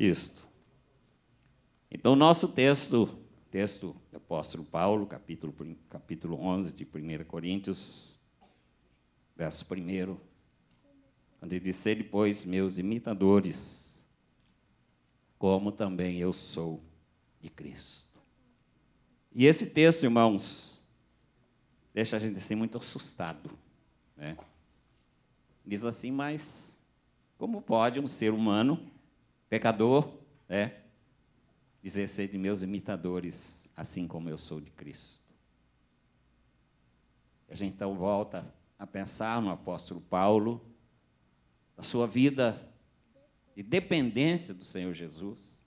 isto. Então, nosso texto, texto do apóstolo Paulo, capítulo, capítulo 11 de 1 Coríntios, verso 1, onde ele disse, depois, meus imitadores, como também eu sou de Cristo. E esse texto, irmãos, deixa a gente assim muito assustado. Né? Diz assim, mas como pode um ser humano Pecador, é. Dizer ser de meus imitadores, assim como eu sou de Cristo. A gente então volta a pensar no apóstolo Paulo, a sua vida de dependência do Senhor Jesus,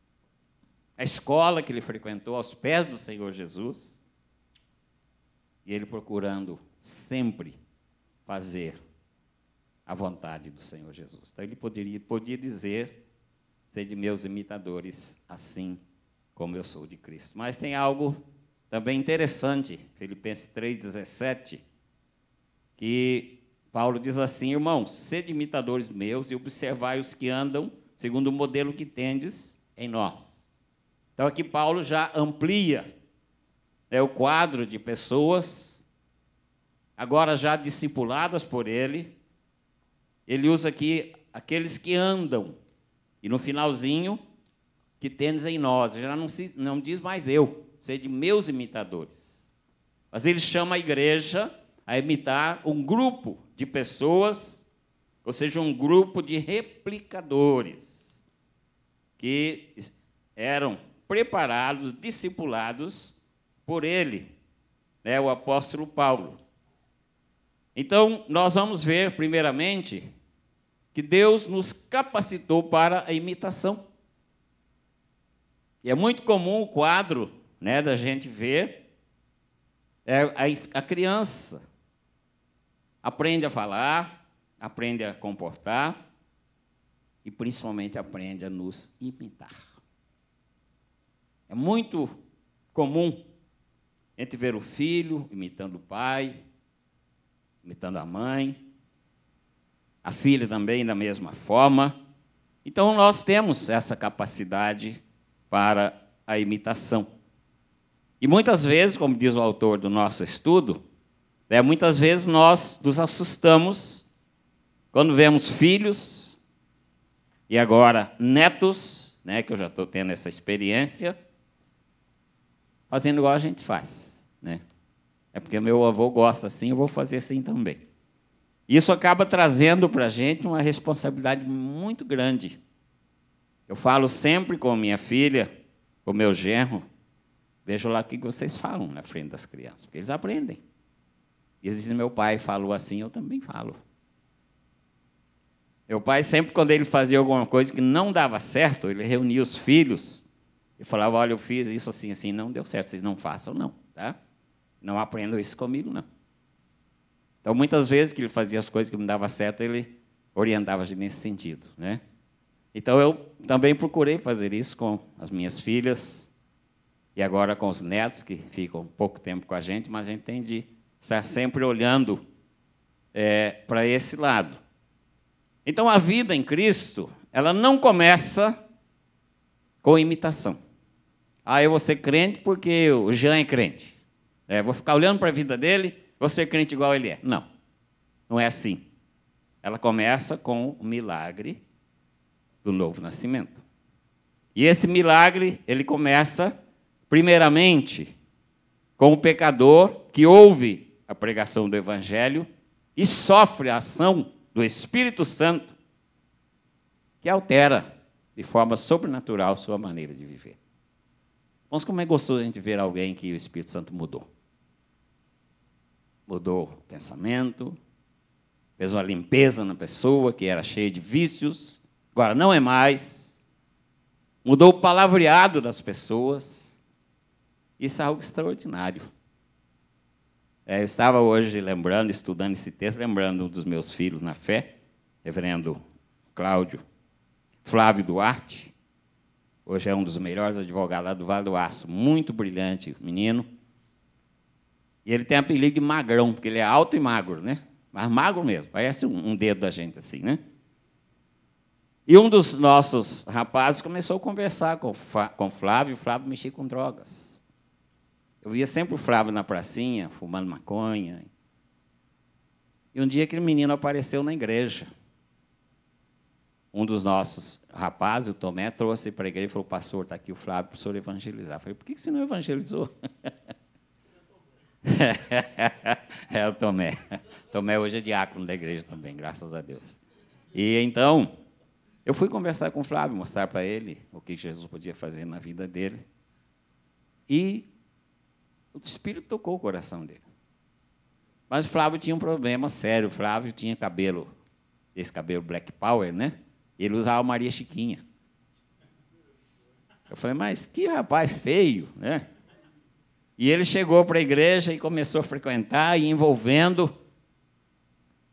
a escola que ele frequentou aos pés do Senhor Jesus, e ele procurando sempre fazer a vontade do Senhor Jesus. Então ele poderia, podia dizer Sede meus imitadores, assim como eu sou de Cristo. Mas tem algo também interessante, Filipenses 3,17, que Paulo diz assim: Irmãos, sede imitadores meus e observai os que andam segundo o modelo que tendes em nós. Então aqui Paulo já amplia né, o quadro de pessoas, agora já discipuladas por ele. Ele usa aqui aqueles que andam e no finalzinho, que tendes em nós. Já não, se, não diz mais eu, de meus imitadores. Mas ele chama a igreja a imitar um grupo de pessoas, ou seja, um grupo de replicadores, que eram preparados, discipulados por ele, né, o apóstolo Paulo. Então, nós vamos ver, primeiramente, que Deus nos capacitou para a imitação. E é muito comum o quadro né, da gente ver é, a, a criança aprende a falar, aprende a comportar e principalmente aprende a nos imitar. É muito comum gente ver o filho imitando o pai, imitando a mãe, a filha também da mesma forma. Então nós temos essa capacidade para a imitação. E muitas vezes, como diz o autor do nosso estudo, é muitas vezes nós nos assustamos quando vemos filhos e agora netos, né, que eu já estou tendo essa experiência, fazendo igual a gente faz. Né? É porque meu avô gosta assim, eu vou fazer assim também. Isso acaba trazendo para a gente uma responsabilidade muito grande. Eu falo sempre com minha filha, com meu genro, vejo lá o que vocês falam na frente das crianças, porque eles aprendem. E às vezes meu pai falou assim, eu também falo. Meu pai sempre, quando ele fazia alguma coisa que não dava certo, ele reunia os filhos e falava, olha, eu fiz isso assim, assim, não deu certo, vocês não façam, não, tá? Não aprendam isso comigo, não. Então, muitas vezes que ele fazia as coisas que não dava certo, ele orientava -se nesse sentido. Né? Então, eu também procurei fazer isso com as minhas filhas e agora com os netos, que ficam pouco tempo com a gente, mas a gente tem de estar sempre olhando é, para esse lado. Então, a vida em Cristo, ela não começa com imitação. Ah, eu vou ser crente porque o Jean é crente. É, vou ficar olhando para a vida dele você é crente igual ele é. Não. Não é assim. Ela começa com o milagre do novo nascimento. E esse milagre, ele começa, primeiramente, com o pecador que ouve a pregação do Evangelho e sofre a ação do Espírito Santo, que altera de forma sobrenatural sua maneira de viver. Vamos como é gostoso a gente ver alguém que o Espírito Santo mudou mudou o pensamento, fez uma limpeza na pessoa que era cheia de vícios, agora não é mais, mudou o palavreado das pessoas. Isso é algo extraordinário. É, eu estava hoje lembrando, estudando esse texto, lembrando um dos meus filhos na fé, reverendo Cláudio Flávio Duarte. Hoje é um dos melhores advogados lá do Vale do Aço, muito brilhante menino e ele tem apelido de magrão, porque ele é alto e magro, né? Mas magro mesmo, parece um dedo da gente assim, né? E um dos nossos rapazes começou a conversar com o Flávio, o Flávio mexia com drogas. Eu via sempre o Flávio na pracinha, fumando maconha. E um dia aquele menino apareceu na igreja. Um dos nossos rapazes, o Tomé, trouxe para a igreja e falou, pastor, está aqui o Flávio, para o senhor evangelizar. Eu falei, por que você não evangelizou? é o Tomé. Tomé hoje é diácono da igreja também, graças a Deus. E então, eu fui conversar com o Flávio, mostrar para ele o que Jesus podia fazer na vida dele. E o Espírito tocou o coração dele. Mas o Flávio tinha um problema sério. O Flávio tinha cabelo, esse cabelo Black Power, né? Ele usava Maria Chiquinha. Eu falei, mas que rapaz feio, né? E ele chegou para a igreja e começou a frequentar e envolvendo.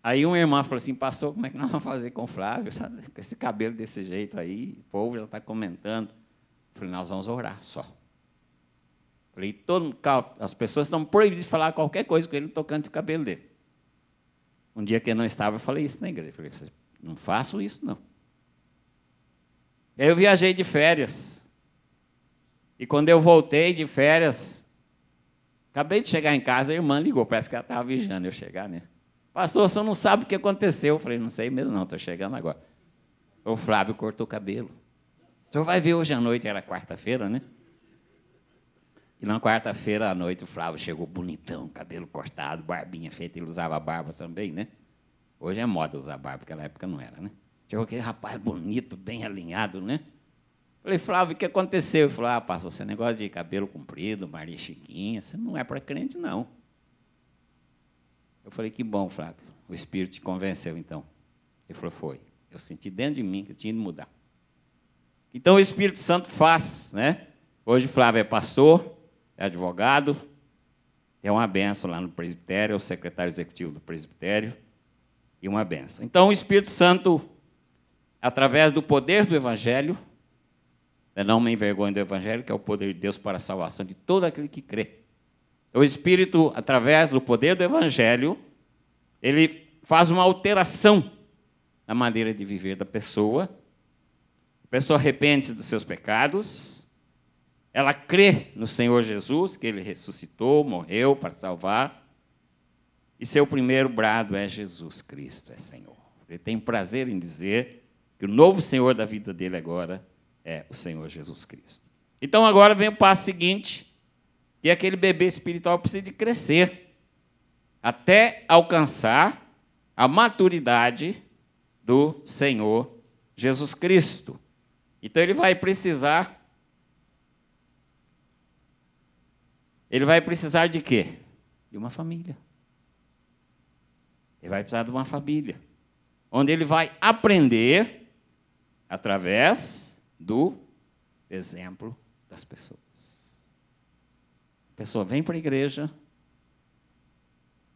Aí um irmão falou assim: Pastor, como é que nós vamos fazer com o Flávio? Sabe? Com esse cabelo desse jeito aí, o povo já está comentando. Eu falei: Nós vamos orar só. Eu falei: todo, As pessoas estão proibidas de falar qualquer coisa com ele tocando o cabelo dele. Um dia que ele não estava, eu falei isso na igreja. Eu falei: Não façam isso, não. Aí eu viajei de férias. E quando eu voltei de férias, Acabei de chegar em casa, a irmã ligou, parece que ela estava vigiando eu chegar, né? Pastor, o senhor não sabe o que aconteceu. Eu falei, não sei mesmo não, estou chegando agora. O Flávio cortou o cabelo. O senhor vai ver hoje à noite, era quarta-feira, né? E na quarta-feira à noite o Flávio chegou bonitão, cabelo cortado, barbinha feita, ele usava barba também, né? Hoje é moda usar barba, porque na época não era, né? Chegou aquele rapaz bonito, bem alinhado, né? Falei, Flávio, o que aconteceu? Ele falou, ah, pastor, esse negócio de cabelo comprido, Maria Chiquinha, isso não é para crente, não. Eu falei, que bom, Flávio. O Espírito te convenceu, então. Ele falou, foi. Eu senti dentro de mim que eu tinha de mudar. Então o Espírito Santo faz, né? Hoje Flávio é pastor, é advogado, é uma benção lá no presbitério, é o secretário executivo do presbitério, e uma benção. Então o Espírito Santo, através do poder do Evangelho, é, não me envergonho do Evangelho, que é o poder de Deus para a salvação de todo aquele que crê. O Espírito, através do poder do Evangelho, ele faz uma alteração na maneira de viver da pessoa. A pessoa arrepende-se dos seus pecados, ela crê no Senhor Jesus, que ele ressuscitou, morreu para salvar, e seu primeiro brado é Jesus Cristo, é Senhor. Ele tem prazer em dizer que o novo Senhor da vida dele agora é o Senhor Jesus Cristo. Então agora vem o passo seguinte, e aquele bebê espiritual precisa de crescer até alcançar a maturidade do Senhor Jesus Cristo. Então ele vai precisar Ele vai precisar de quê? De uma família. Ele vai precisar de uma família, onde ele vai aprender através do exemplo das pessoas. A pessoa vem para a igreja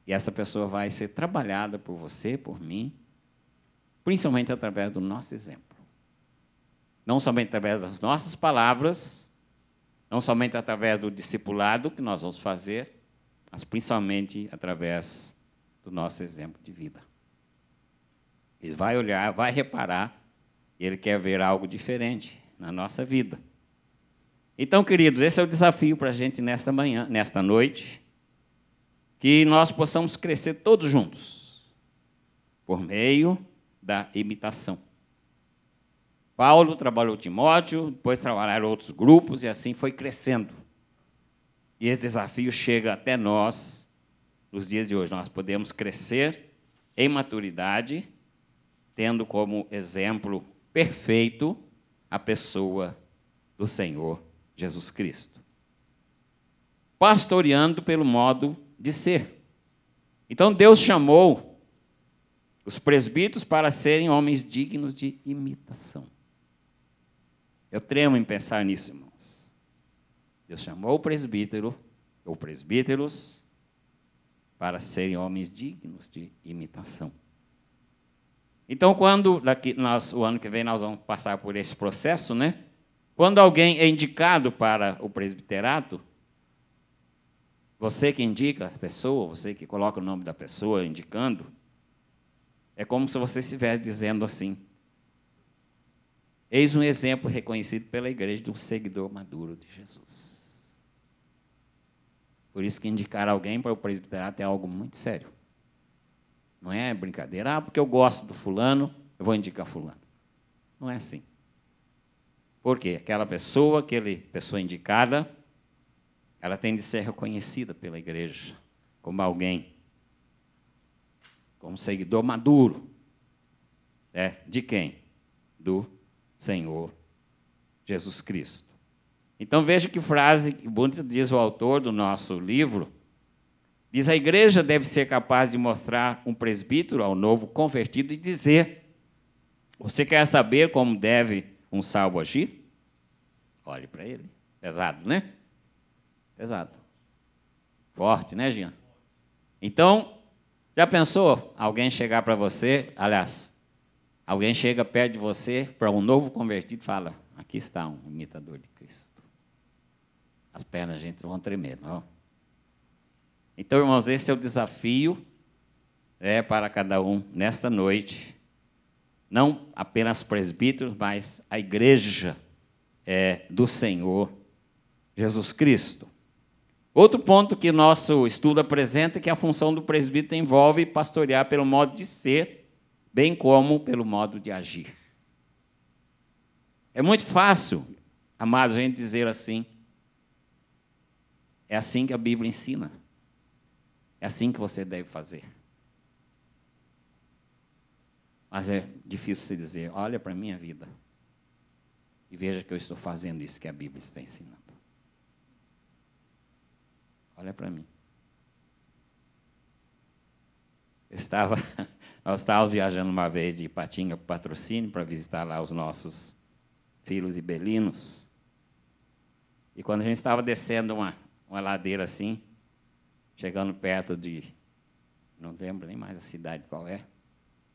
e essa pessoa vai ser trabalhada por você, por mim, principalmente através do nosso exemplo. Não somente através das nossas palavras, não somente através do discipulado que nós vamos fazer, mas principalmente através do nosso exemplo de vida. Ele vai olhar, vai reparar ele quer ver algo diferente na nossa vida. Então, queridos, esse é o desafio para a gente nesta manhã, nesta noite, que nós possamos crescer todos juntos, por meio da imitação. Paulo trabalhou Timóteo, depois trabalharam outros grupos e assim foi crescendo. E esse desafio chega até nós nos dias de hoje. Nós podemos crescer em maturidade, tendo como exemplo perfeito a pessoa do Senhor Jesus Cristo. Pastoreando pelo modo de ser. Então Deus chamou os presbíteros para serem homens dignos de imitação. Eu tremo em pensar nisso, irmãos. Deus chamou o presbítero, ou presbíteros, para serem homens dignos de imitação. Então, quando daqui nós, o ano que vem nós vamos passar por esse processo, né? Quando alguém é indicado para o presbiterato, você que indica a pessoa, você que coloca o nome da pessoa indicando, é como se você estivesse dizendo assim: Eis um exemplo reconhecido pela igreja de um seguidor maduro de Jesus. Por isso que indicar alguém para o presbiterato é algo muito sério. Não é brincadeira. Ah, porque eu gosto do fulano, eu vou indicar fulano. Não é assim. Por quê? Aquela pessoa, aquele pessoa indicada, ela tem de ser reconhecida pela igreja como alguém, como seguidor maduro. É, de quem? Do Senhor Jesus Cristo. Então veja que frase que bonita diz o autor do nosso livro, Diz a igreja deve ser capaz de mostrar um presbítero ao novo convertido e dizer: Você quer saber como deve um salvo agir? Olhe para ele. Pesado, né? Pesado. Forte, né, Jean? Então, já pensou alguém chegar para você? Aliás, alguém chega perto de você para um novo convertido e fala: Aqui está um imitador de Cristo. As pernas a gente vão tremer, não? Então, irmãos, esse é o desafio né, para cada um nesta noite. Não apenas presbíteros, mas a igreja é, do Senhor Jesus Cristo. Outro ponto que nosso estudo apresenta é que a função do presbítero envolve pastorear pelo modo de ser, bem como pelo modo de agir. É muito fácil, amados, a gente dizer assim. É assim que a Bíblia ensina. É assim que você deve fazer. Mas é difícil se dizer, olha para a minha vida e veja que eu estou fazendo isso que a Bíblia está ensinando. Olha para mim. Eu estava, nós estávamos viajando uma vez de Ipatinga para patrocínio para visitar lá os nossos filhos ibelinos. E quando a gente estava descendo uma, uma ladeira assim, chegando perto de. Não lembro nem mais a cidade qual é.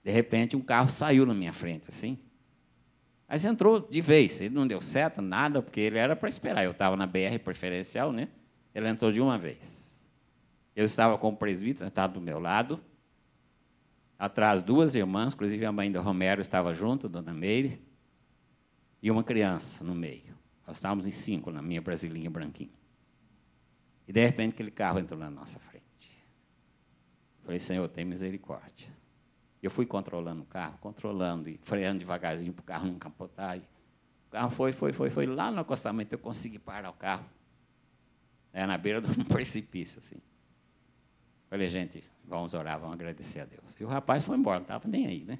De repente, um carro saiu na minha frente, assim. Mas entrou de vez. Ele não deu seta, nada, porque ele era para esperar. Eu estava na BR preferencial, né? Ele entrou de uma vez. Eu estava com o presbítero sentado do meu lado. Atrás, duas irmãs, inclusive a mãe do Romero estava junto, dona Meire. E uma criança no meio. Nós estávamos em cinco na minha brasilinha branquinha. E de repente aquele carro entrou na nossa frente. Falei, Senhor, tem misericórdia. Eu fui controlando o carro, controlando e freando devagarzinho para o carro não capotar. E o carro foi, foi, foi, foi. Lá no acostamento eu consegui parar o carro. Era é, na beira de um precipício, assim. Falei, gente, vamos orar, vamos agradecer a Deus. E o rapaz foi embora, não estava nem aí, né?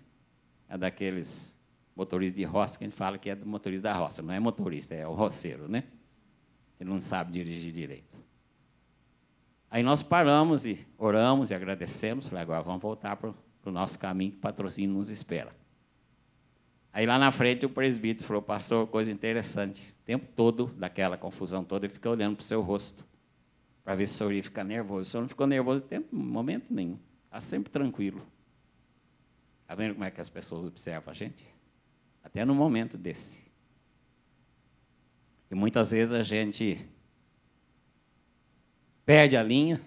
É daqueles motoristas de roça que a gente fala que é do motorista da roça. Não é motorista, é o roceiro, né? Ele não sabe dirigir direito. Aí nós paramos e oramos e agradecemos. Falei, agora vamos voltar para o nosso caminho que o patrocínio nos espera. Aí lá na frente o presbítero falou, pastor, coisa interessante. O tempo todo, daquela confusão toda, ele fica olhando para o seu rosto, para ver se o senhor ia ficar nervoso. O senhor não ficou nervoso em momento nenhum. Está sempre tranquilo. Está vendo como é que as pessoas observam a gente? Até no momento desse. E muitas vezes a gente perde a linha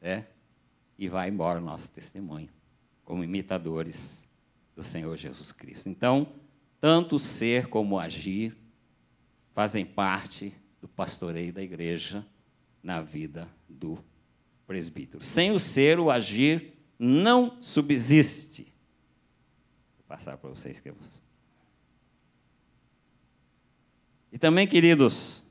né, e vai embora o nosso testemunho, como imitadores do Senhor Jesus Cristo. Então, tanto ser como agir fazem parte do pastoreio da igreja na vida do presbítero. Sem o ser, o agir não subsiste. Vou passar para vocês que eu E também, queridos,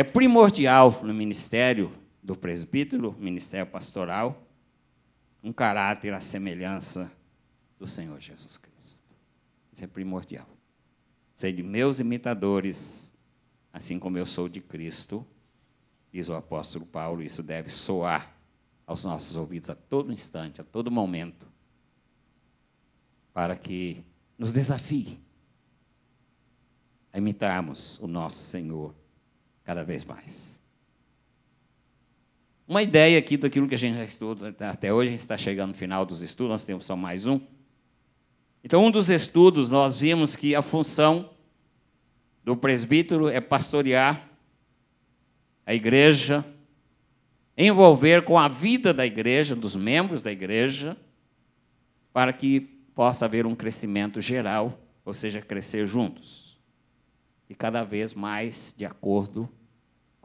é primordial no ministério do presbítero, ministério pastoral, um caráter à semelhança do Senhor Jesus Cristo. Isso é primordial. Sei de meus imitadores, assim como eu sou de Cristo, diz o apóstolo Paulo, isso deve soar aos nossos ouvidos a todo instante, a todo momento, para que nos desafie a imitarmos o nosso Senhor cada vez mais. Uma ideia aqui daquilo que a gente já estudou até hoje, a gente está chegando no final dos estudos, nós temos só mais um. Então, um dos estudos, nós vimos que a função do presbítero é pastorear a igreja, envolver com a vida da igreja, dos membros da igreja, para que possa haver um crescimento geral, ou seja, crescer juntos. E cada vez mais de acordo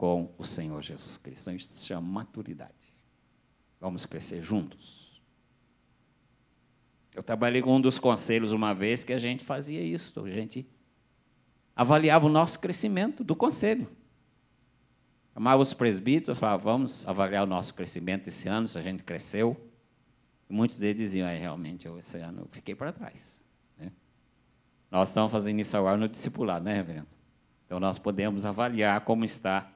com o Senhor Jesus Cristo. Então, isso se chama maturidade. Vamos crescer juntos. Eu trabalhei com um dos conselhos uma vez que a gente fazia isso, a gente avaliava o nosso crescimento do conselho. Chamava os presbíteros, falava, vamos avaliar o nosso crescimento esse ano, se a gente cresceu. E muitos deles diziam, é, realmente, eu, esse ano eu fiquei para trás. Né? Nós estamos fazendo isso agora no discipulado, né, reverendo? Então, nós podemos avaliar como está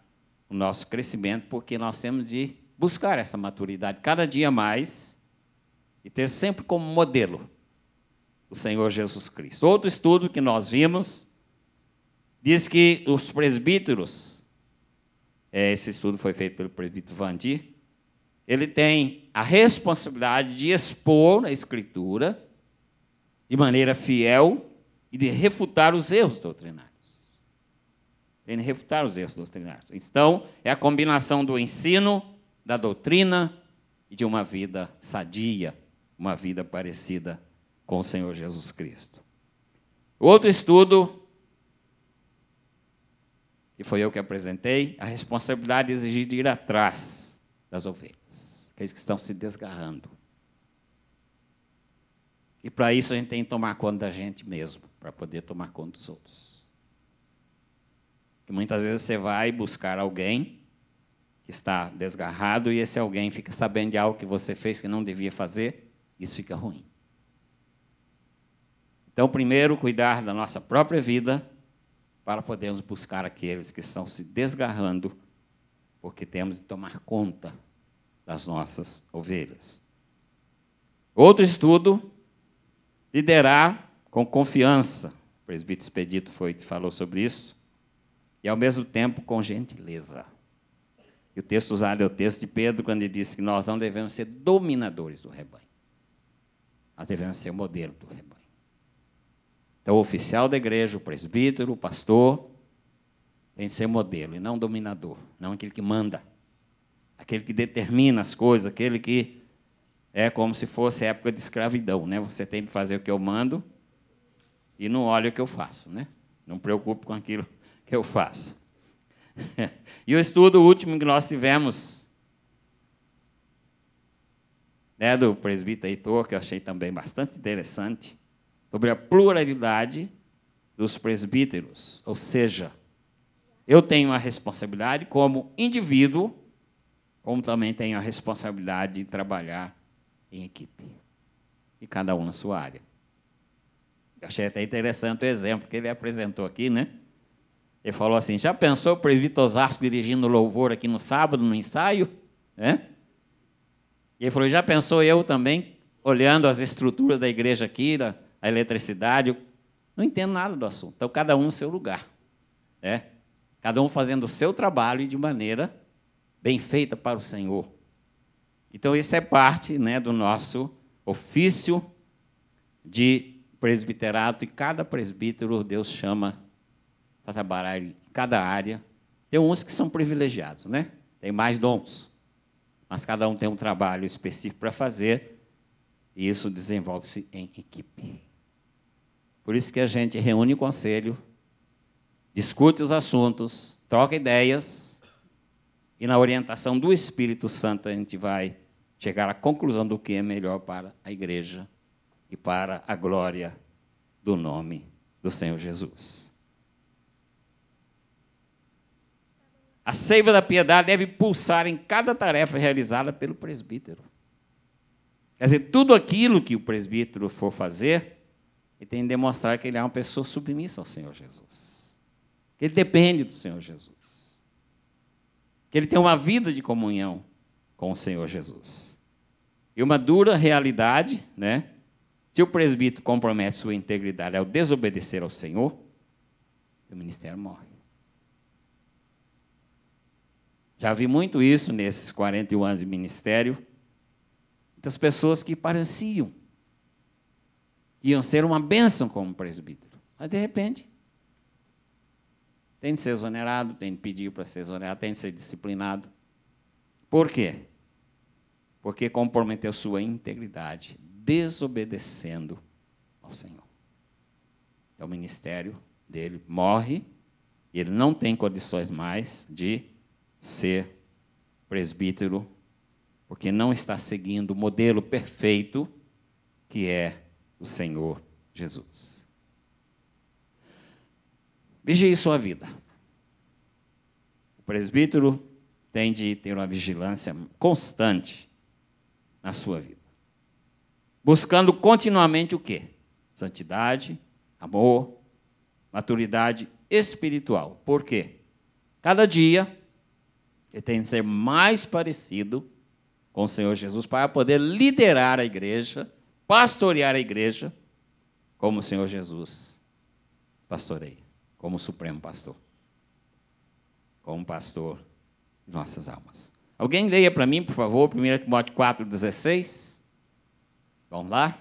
o nosso crescimento, porque nós temos de buscar essa maturidade cada dia mais e ter sempre como modelo o Senhor Jesus Cristo. Outro estudo que nós vimos diz que os presbíteros, é, esse estudo foi feito pelo presbítero Vandir, ele tem a responsabilidade de expor a Escritura de maneira fiel e de refutar os erros doutrinários em refutar os erros doutrinários. Então, é a combinação do ensino, da doutrina e de uma vida sadia, uma vida parecida com o Senhor Jesus Cristo. Outro estudo, e foi eu que apresentei, a responsabilidade exigida de ir atrás das ovelhas, aqueles que estão se desgarrando. E para isso a gente tem que tomar conta da gente mesmo, para poder tomar conta dos outros. Que muitas vezes você vai buscar alguém que está desgarrado e esse alguém fica sabendo de algo que você fez que não devia fazer, isso fica ruim. Então, primeiro, cuidar da nossa própria vida para podermos buscar aqueles que estão se desgarrando, porque temos de tomar conta das nossas ovelhas. Outro estudo, liderar com confiança. O presbítero Expedito foi que falou sobre isso e ao mesmo tempo com gentileza. E o texto usado é o texto de Pedro, quando ele disse que nós não devemos ser dominadores do rebanho, nós devemos ser o modelo do rebanho. Então, o oficial da igreja, o presbítero, o pastor, tem que ser modelo e não dominador, não aquele que manda, aquele que determina as coisas, aquele que é como se fosse época de escravidão, né? Você tem que fazer o que eu mando e não olha o que eu faço, né? Não preocupe com aquilo que eu faço. e o estudo último que nós tivemos, né, do presbítero Heitor, que eu achei também bastante interessante, sobre a pluralidade dos presbíteros. Ou seja, eu tenho a responsabilidade como indivíduo, como também tenho a responsabilidade de trabalhar em equipe, e cada um na sua área. Eu achei até interessante o exemplo que ele apresentou aqui, né? Ele falou assim: já pensou o presbítero Osasco dirigindo louvor aqui no sábado, no ensaio? É? E ele falou: já pensou eu também, olhando as estruturas da igreja aqui, da, a eletricidade? Não entendo nada do assunto. Então, cada um no seu lugar. É? Cada um fazendo o seu trabalho e de maneira bem feita para o Senhor. Então, isso é parte né, do nosso ofício de presbiterato, e cada presbítero Deus chama para trabalhar em cada área. Tem uns que são privilegiados, né? Tem mais dons. Mas cada um tem um trabalho específico para fazer e isso desenvolve-se em equipe. Por isso que a gente reúne o conselho, discute os assuntos, troca ideias e na orientação do Espírito Santo a gente vai chegar à conclusão do que é melhor para a igreja e para a glória do nome do Senhor Jesus. A seiva da piedade deve pulsar em cada tarefa realizada pelo presbítero. Quer dizer, tudo aquilo que o presbítero for fazer, ele tem que demonstrar que ele é uma pessoa submissa ao Senhor Jesus. Que ele depende do Senhor Jesus. Que ele tem uma vida de comunhão com o Senhor Jesus. E uma dura realidade, né? Se o presbítero compromete sua integridade ao desobedecer ao Senhor, o ministério morre. Já vi muito isso nesses 41 anos de ministério. Muitas pessoas que pareciam iam ser uma bênção como presbítero, mas de repente tem de ser exonerado, tem de pedir para ser exonerado, tem de ser disciplinado. Por quê? Porque comprometeu sua integridade, desobedecendo ao Senhor. É o ministério dele, morre, e ele não tem condições mais de ser presbítero, porque não está seguindo o modelo perfeito que é o Senhor Jesus. Vigie sua vida. O presbítero tem de ter uma vigilância constante na sua vida. Buscando continuamente o quê? Santidade, amor, maturidade espiritual. Por quê? Cada dia ele tem que ser mais parecido com o Senhor Jesus para poder liderar a igreja, pastorear a igreja, como o Senhor Jesus pastoreia, como o supremo pastor, como pastor de nossas almas. Alguém leia para mim, por favor, 1 Timóteo 16. Vamos lá?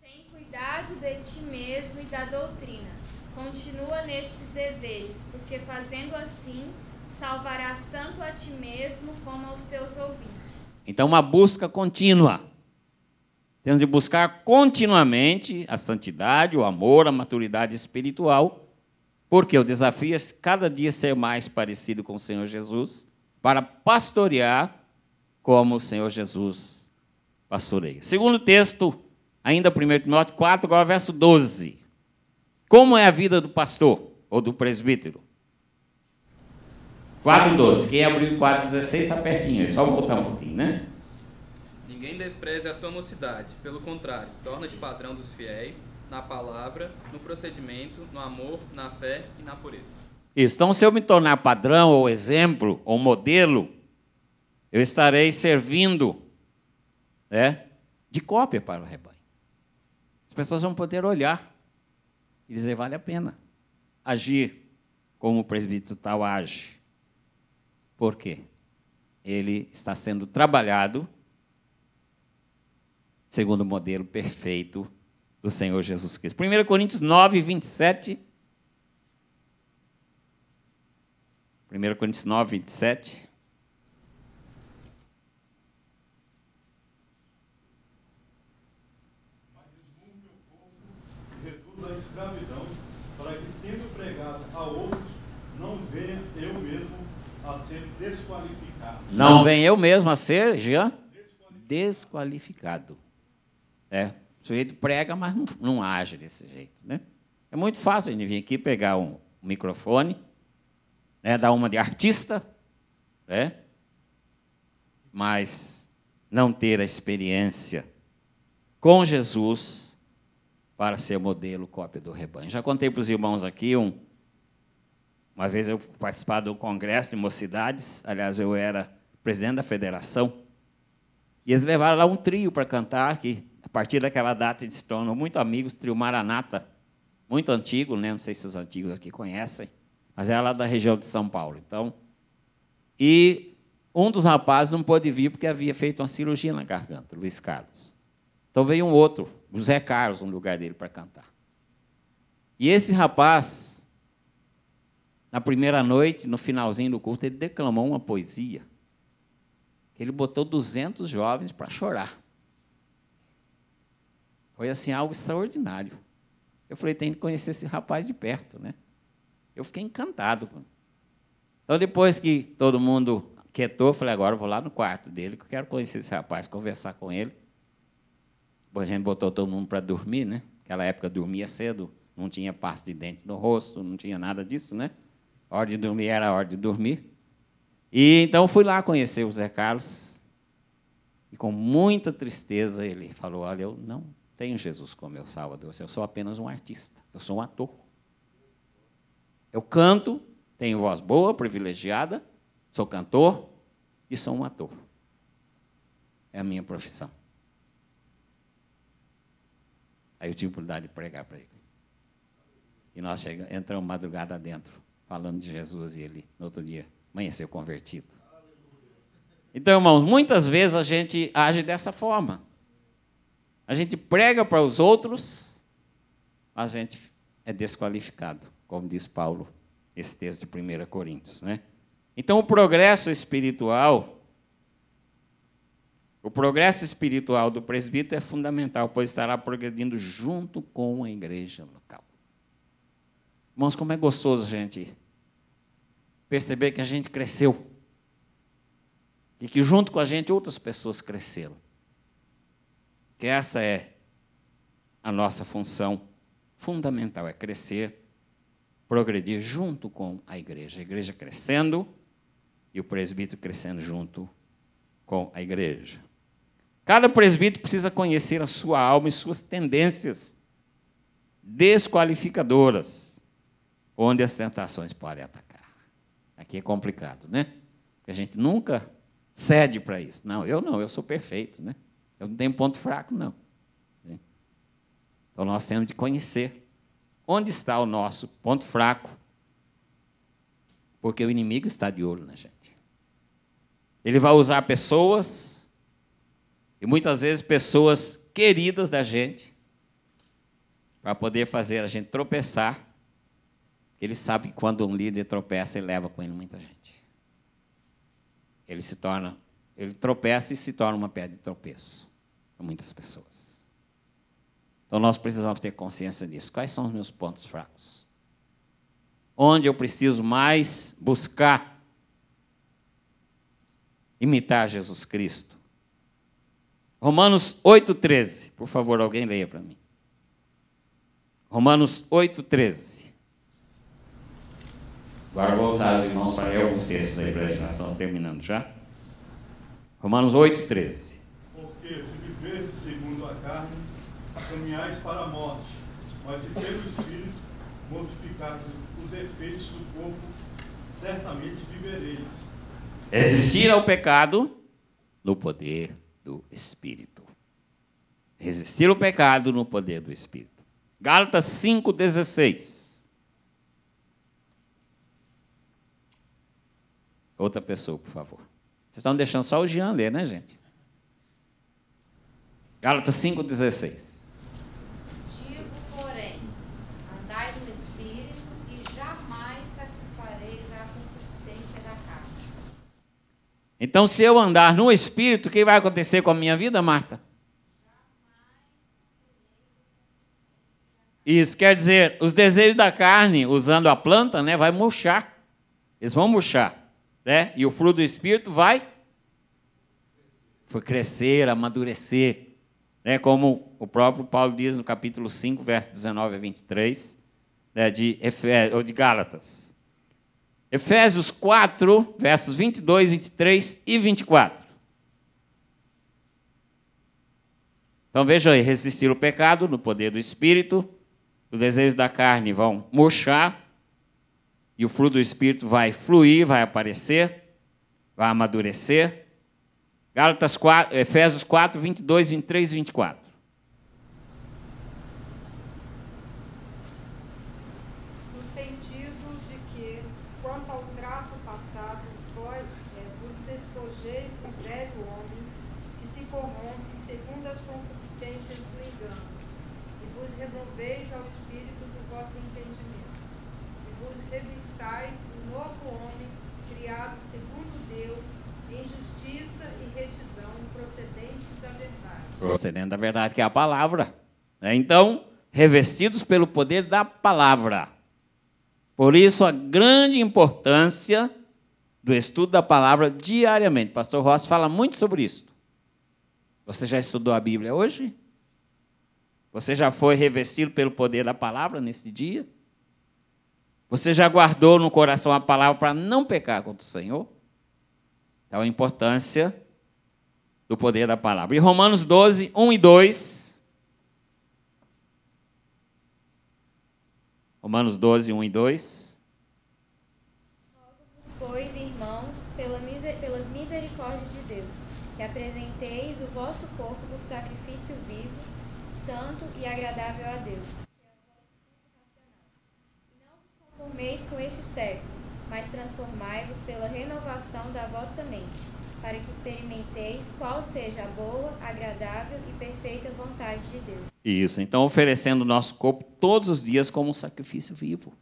Tem cuidado de ti mesmo e da doutrina. Continua nestes deveres, porque fazendo assim salvarás tanto a ti mesmo como aos teus ouvintes. Então, uma busca contínua. Temos de buscar continuamente a santidade, o amor, a maturidade espiritual, porque o desafio é cada dia ser mais parecido com o Senhor Jesus, para pastorear como o Senhor Jesus pastoreia. Segundo texto, ainda 1 Timóteo 4, agora verso 12. Como é a vida do pastor ou do presbítero? 4,12. Quem abriu 4,16 está pertinho, é só voltar um pouquinho, né? Ninguém despreze a tua mocidade, pelo contrário, torna-te padrão dos fiéis, na palavra, no procedimento, no amor, na fé e na pureza. Isso. Então, se eu me tornar padrão, ou exemplo, ou modelo, eu estarei servindo né, de cópia para o rebanho. As pessoas vão poder olhar e dizer: vale a pena agir como o presbítero tal age. Por quê? Ele está sendo trabalhado segundo o modelo perfeito do Senhor Jesus Cristo. 1 Coríntios 9, 27. 1 Coríntios 9, 27. Não venho eu mesmo a ser, Jean, desqualificado. É. O sujeito prega, mas não, não age desse jeito. Né? É muito fácil gente vir aqui pegar um microfone, né, dar uma de artista, né, mas não ter a experiência com Jesus para ser modelo, cópia do rebanho. Já contei para os irmãos aqui um, uma vez eu participava de um congresso de mocidades, aliás, eu era presidente da federação. E eles levaram lá um trio para cantar, que a partir daquela data eles se tornam muito amigos, trio Maranata, muito antigo, né? não sei se os antigos aqui conhecem, mas era é lá da região de São Paulo. Então, e um dos rapazes não pôde vir porque havia feito uma cirurgia na garganta, Luiz Carlos. Então veio um outro, José Carlos, no lugar dele para cantar. E esse rapaz, na primeira noite, no finalzinho do culto, ele declamou uma poesia ele botou 200 jovens para chorar. Foi assim algo extraordinário. Eu falei, tem que conhecer esse rapaz de perto, né? Eu fiquei encantado. Então depois que todo mundo quietou, eu falei, agora eu vou lá no quarto dele, que eu quero conhecer esse rapaz, conversar com ele. Depois a gente botou todo mundo para dormir, né? Naquela época dormia cedo, não tinha pasta de dente no rosto, não tinha nada disso, né? A hora de dormir era a hora de dormir. E então fui lá conhecer o Zé Carlos. E com muita tristeza ele falou: Olha, eu não tenho Jesus como meu salvador, eu sou apenas um artista, eu sou um ator. Eu canto, tenho voz boa, privilegiada, sou cantor e sou um ator. É a minha profissão. Aí eu tive a oportunidade de pregar para ele. E nós chegamos, entramos madrugada dentro, falando de Jesus e ele, no outro dia, amanheceu convertido. Então, irmãos, muitas vezes a gente age dessa forma. A gente prega para os outros, mas a gente é desqualificado, como diz Paulo, esse texto de 1 Coríntios. Né? Então, o progresso espiritual, o progresso espiritual do presbítero é fundamental, pois estará progredindo junto com a igreja local. Irmãos, como é gostoso, gente, perceber que a gente cresceu. E que junto com a gente outras pessoas cresceram. Que essa é a nossa função fundamental, é crescer, progredir junto com a igreja. A igreja crescendo e o presbítero crescendo junto com a igreja. Cada presbítero precisa conhecer a sua alma e suas tendências desqualificadoras, onde as tentações podem atacar. Aqui é complicado, né? A gente nunca cede para isso. Não, eu não, eu sou perfeito, né? Eu não tenho ponto fraco, não. Né? Então nós temos de conhecer onde está o nosso ponto fraco, porque o inimigo está de olho na gente. Ele vai usar pessoas, e muitas vezes pessoas queridas da gente, para poder fazer a gente tropeçar ele sabe que quando um líder tropeça, ele leva com ele muita gente. Ele se torna, ele tropeça e se torna uma pedra de tropeço para muitas pessoas. Então nós precisamos ter consciência disso. Quais são os meus pontos fracos? Onde eu preciso mais buscar imitar Jesus Cristo? Romanos 8,13. Por favor, alguém leia para mim. Romanos 8,13. Agora vou usar os irmãos para ler alguns textos aí para a geração, terminando já. Romanos 8, 13. Porque se viverdes segundo a carne, caminhais para a morte, mas se pelo Espírito mortificados os efeitos do corpo, certamente vivereis. Resistir ao pecado no poder do Espírito. Resistir ao pecado no poder do Espírito. Gálatas 16. Outra pessoa, por favor. Vocês estão deixando só o Jean ler, né, gente? Gálatas 5,16. Então, se eu andar no Espírito, o que vai acontecer com a minha vida, Marta? Isso quer dizer, os desejos da carne, usando a planta, né, vai murchar. Eles vão murchar né? E o fruto do Espírito vai foi crescer, amadurecer, né? Como o próprio Paulo diz no capítulo 5, verso 19 a 23, né? de Efésios, ou de Gálatas. Efésios 4, versos 22, 23 e 24. Então vejam aí, resistir o pecado no poder do Espírito, os desejos da carne vão murchar, e o fruto do Espírito vai fluir, vai aparecer, vai amadurecer. Gálatas 4, Efésios 4, 22, 23 e 24. dentro da verdade, que é a palavra. Né? Então, revestidos pelo poder da palavra. Por isso, a grande importância do estudo da palavra diariamente. Pastor Ross fala muito sobre isso. Você já estudou a Bíblia hoje? Você já foi revestido pelo poder da palavra nesse dia? Você já guardou no coração a palavra para não pecar contra o Senhor? Então, é a importância do poder da palavra. E Romanos 12, 1 e 2. Romanos 12, 1 e 2. Pois, irmãos, pela pelas misericórdias de Deus, que apresenteis o vosso corpo por sacrifício vivo, santo e agradável a Deus. É e não vos conformeis com este século, mas transformai-vos pela renovação da vossa mente para que experimenteis qual seja a boa, agradável e perfeita vontade de Deus. Isso, então oferecendo o nosso corpo todos os dias como um sacrifício vivo,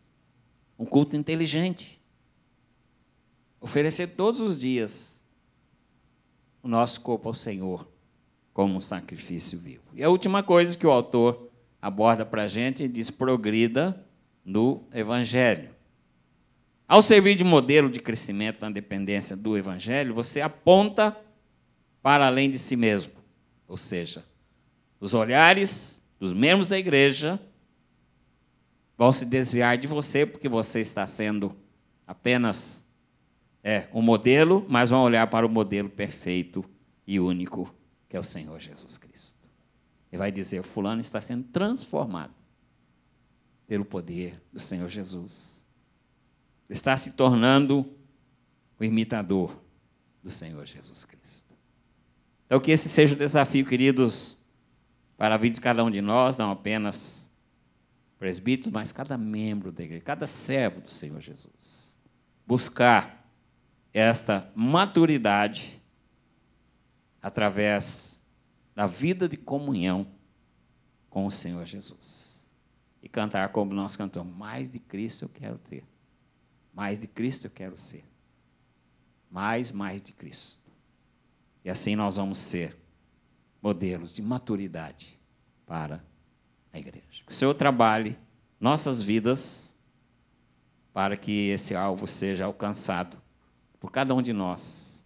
um culto inteligente. Oferecer todos os dias o nosso corpo ao Senhor como um sacrifício vivo. E a última coisa que o autor aborda para a gente diz: progrida no Evangelho. Ao servir de modelo de crescimento na dependência do Evangelho, você aponta para além de si mesmo. Ou seja, os olhares dos membros da igreja vão se desviar de você, porque você está sendo apenas é, um modelo, mas vão olhar para o modelo perfeito e único, que é o Senhor Jesus Cristo. E vai dizer: Fulano está sendo transformado pelo poder do Senhor Jesus está se tornando o imitador do Senhor Jesus Cristo. Então, que esse seja o desafio, queridos, para a vida de cada um de nós, não apenas presbíteros, mas cada membro da igreja, cada servo do Senhor Jesus. Buscar esta maturidade através da vida de comunhão com o Senhor Jesus. E cantar como nós cantamos, mais de Cristo eu quero ter. Mais de Cristo eu quero ser. Mais, mais de Cristo. E assim nós vamos ser modelos de maturidade para a igreja. Que o Senhor trabalhe nossas vidas para que esse alvo seja alcançado por cada um de nós,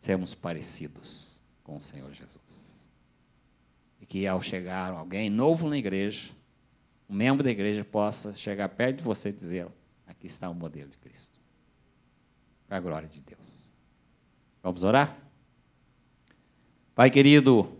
sermos parecidos com o Senhor Jesus. E que ao chegar alguém novo na igreja, um membro da igreja possa chegar perto de você e dizer: Aqui está o modelo de Cristo. Para a glória de Deus. Vamos orar? Pai querido,